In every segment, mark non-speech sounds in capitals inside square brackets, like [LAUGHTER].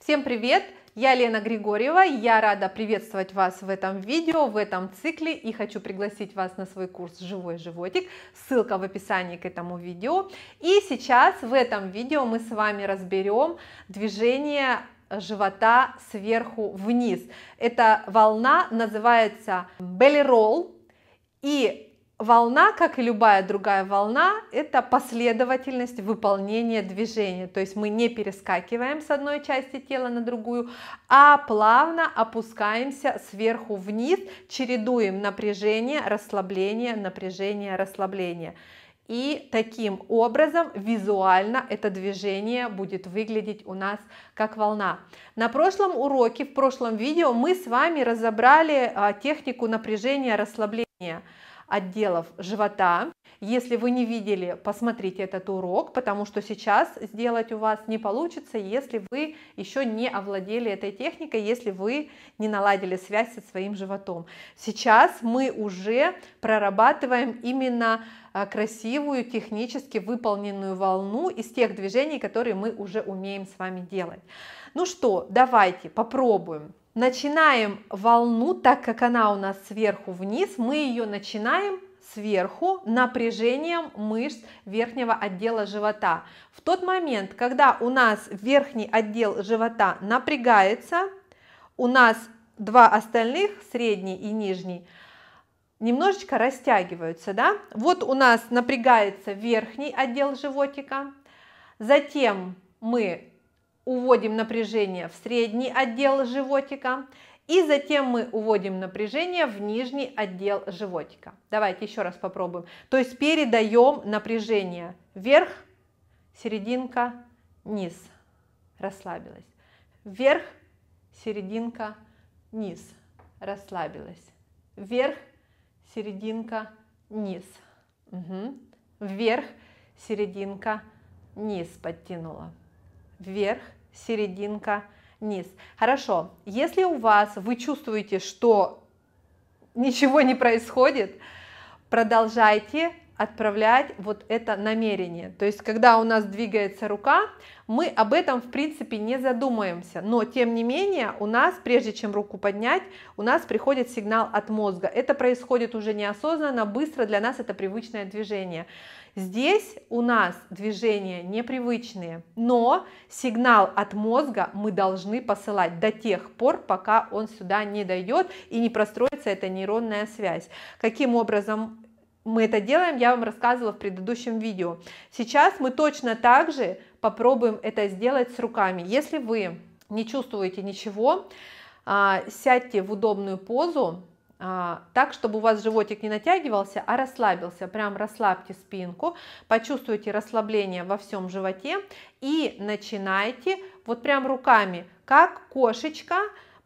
Всем привет! Я Лена Григорьева, я рада приветствовать вас в этом видео, в этом цикле и хочу пригласить вас на свой курс «Живой животик», ссылка в описании к этому видео. И сейчас в этом видео мы с вами разберем движение живота сверху вниз. Эта волна называется belly roll, и Волна, как и любая другая волна, это последовательность выполнения движения. То есть мы не перескакиваем с одной части тела на другую, а плавно опускаемся сверху вниз, чередуем напряжение, расслабление, напряжение, расслабление. И таким образом визуально это движение будет выглядеть у нас как волна. На прошлом уроке, в прошлом видео мы с вами разобрали а, технику напряжения, расслабления отделов живота. Если вы не видели, посмотрите этот урок, потому что сейчас сделать у вас не получится, если вы еще не овладели этой техникой, если вы не наладили связь со своим животом. Сейчас мы уже прорабатываем именно а, красивую, технически выполненную волну из тех движений, которые мы уже умеем с вами делать. Ну что, давайте попробуем. Начинаем волну, так как она у нас сверху вниз, мы ее начинаем сверху напряжением мышц верхнего отдела живота. В тот момент, когда у нас верхний отдел живота напрягается, у нас два остальных, средний и нижний, немножечко растягиваются. Да? Вот у нас напрягается верхний отдел животика, затем мы уводим напряжение в средний отдел животика, и затем мы уводим напряжение в нижний отдел животика. Давайте еще раз попробуем. То есть передаем напряжение вверх, серединка, низ. Расслабилась. Вверх, серединка, низ. Расслабилась. Вверх, серединка, низ. Угу. Вверх, серединка, низ подтянула. Вверх, серединка, низ. Хорошо, если у вас вы чувствуете, что ничего не происходит, продолжайте отправлять вот это намерение. То есть, когда у нас двигается рука, мы об этом, в принципе, не задумаемся. Но, тем не менее, у нас, прежде чем руку поднять, у нас приходит сигнал от мозга. Это происходит уже неосознанно, быстро, для нас это привычное движение. Здесь у нас движения непривычные, но сигнал от мозга мы должны посылать до тех пор, пока он сюда не дойдет и не простроится эта нейронная связь. Каким образом мы это делаем, я вам рассказывала в предыдущем видео. Сейчас мы точно так же попробуем это сделать с руками. Если вы не чувствуете ничего, а, сядьте в удобную позу, а, так, чтобы у вас животик не натягивался, а расслабился. Прям расслабьте спинку, почувствуйте расслабление во всем животе и начинайте вот прям руками, как кошечка,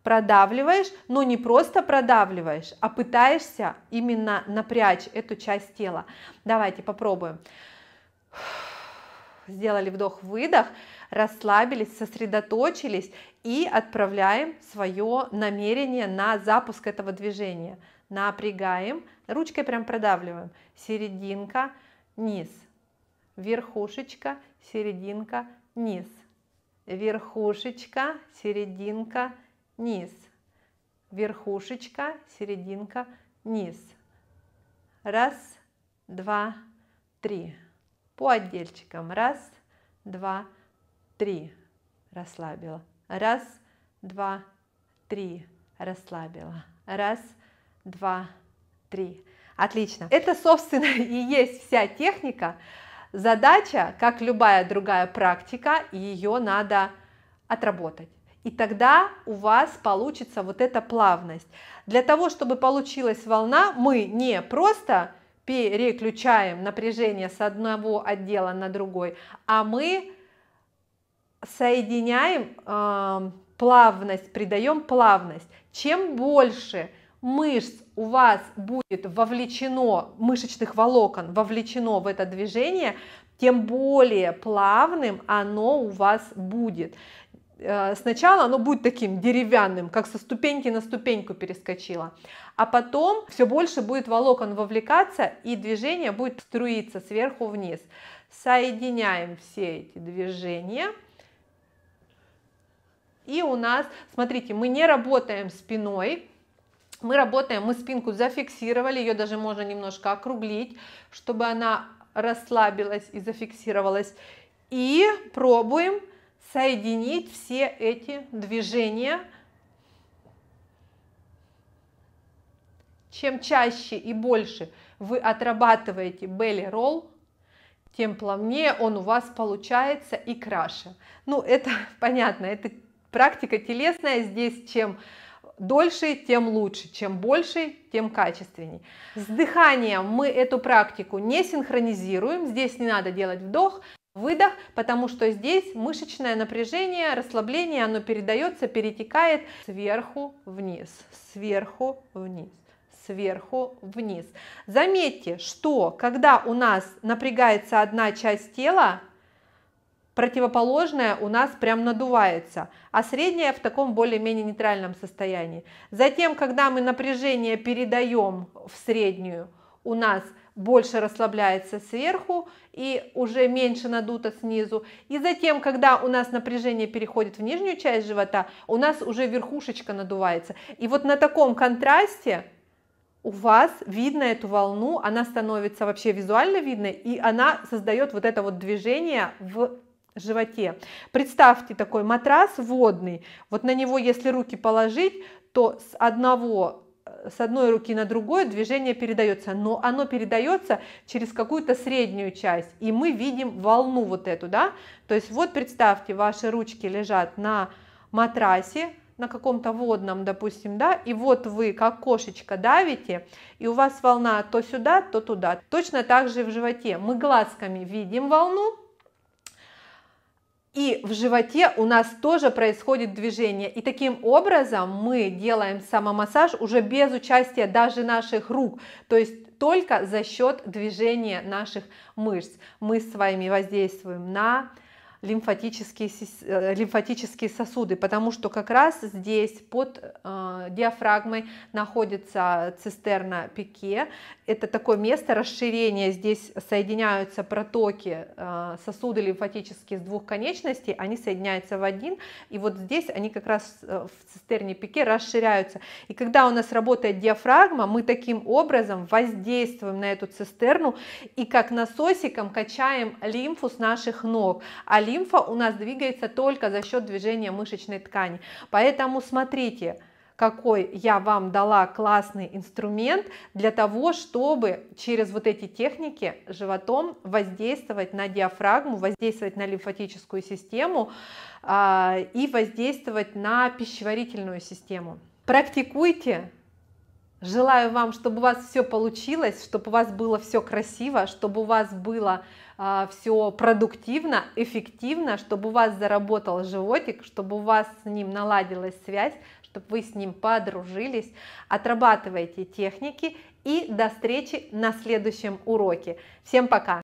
продавливаешь, но не просто продавливаешь, а пытаешься именно напрячь эту часть тела. Давайте попробуем. Сделали вдох-выдох, расслабились, сосредоточились и отправляем свое намерение на запуск этого движения. Напрягаем, ручкой прям продавливаем. Серединка, низ, верхушечка, серединка, низ, верхушечка, серединка, низ. Верхушечка, серединка, низ. Раз, два, три. По отдельчикам. Раз, два, три. Расслабила. Раз, два, три. Расслабила. Раз, два, три. Отлично. Это, собственно, и есть вся техника. Задача, как любая другая практика, ее надо отработать. И тогда у вас получится вот эта плавность. Для того, чтобы получилась волна, мы не просто переключаем напряжение с одного отдела на другой, а мы соединяем э, плавность, придаем плавность. Чем больше мышц у вас будет вовлечено, мышечных волокон вовлечено в это движение, тем более плавным оно у вас будет. Э, сначала оно будет таким деревянным, как со ступеньки на ступеньку перескочила, а потом все больше будет волокон вовлекаться и движение будет струиться сверху вниз. Соединяем все эти движения. И у нас, смотрите, мы не работаем спиной, мы работаем, мы спинку зафиксировали, ее даже можно немножко округлить, чтобы она расслабилась и зафиксировалась. И пробуем соединить все эти движения. Чем чаще и больше вы отрабатываете белли ролл, тем плавнее он у вас получается и краше. Ну, это [LAUGHS] понятно, это практика телесная, здесь чем дольше, тем лучше, чем больше, тем качественней. С дыханием мы эту практику не синхронизируем, здесь не надо делать вдох, выдох, потому что здесь мышечное напряжение, расслабление, оно передается, перетекает сверху вниз, сверху вниз сверху вниз. Заметьте, что когда у нас напрягается одна часть тела, противоположная у нас прям надувается, а средняя в таком более-менее нейтральном состоянии. Затем, когда мы напряжение передаем в среднюю, у нас больше расслабляется сверху и уже меньше надуто снизу. И затем, когда у нас напряжение переходит в нижнюю часть живота, у нас уже верхушечка надувается. И вот на таком контрасте у вас видно эту волну, она становится вообще визуально видной, и она создает вот это вот движение в животе. Представьте такой матрас водный, вот на него если руки положить, то с одного с одной руки на другую движение передается, но оно передается через какую-то среднюю часть, и мы видим волну вот эту, да, то есть вот представьте, ваши ручки лежат на матрасе, на каком-то водном, допустим, да, и вот вы как кошечка давите, и у вас волна то сюда, то туда. Точно так же и в животе. Мы глазками видим волну, и в животе у нас тоже происходит движение. И таким образом мы делаем самомассаж уже без участия даже наших рук. То есть только за счет движения наших мышц. Мы с вами воздействуем на лимфатические, э, лимфатические сосуды, потому что как раз здесь под э, диафрагмой находится цистерна пике. Это такое место расширения, здесь соединяются протоки, э, сосуды лимфатические с двух конечностей, они соединяются в один, и вот здесь они как раз э, в цистерне пике расширяются. И когда у нас работает диафрагма, мы таким образом воздействуем на эту цистерну и как насосиком качаем лимфу с наших ног, а лимфа у нас двигается только за счет движения мышечной ткани. Поэтому смотрите, какой я вам дала классный инструмент для того, чтобы через вот эти техники животом воздействовать на диафрагму, воздействовать на лимфатическую систему э, и воздействовать на пищеварительную систему. Практикуйте Желаю вам, чтобы у вас все получилось, чтобы у вас было все красиво, чтобы у вас было э, а, все продуктивно, эффективно, чтобы у вас заработал животик, чтобы у вас с ним наладилась связь, чтобы вы с ним подружились. Отрабатывайте техники и до встречи на следующем уроке. Всем пока!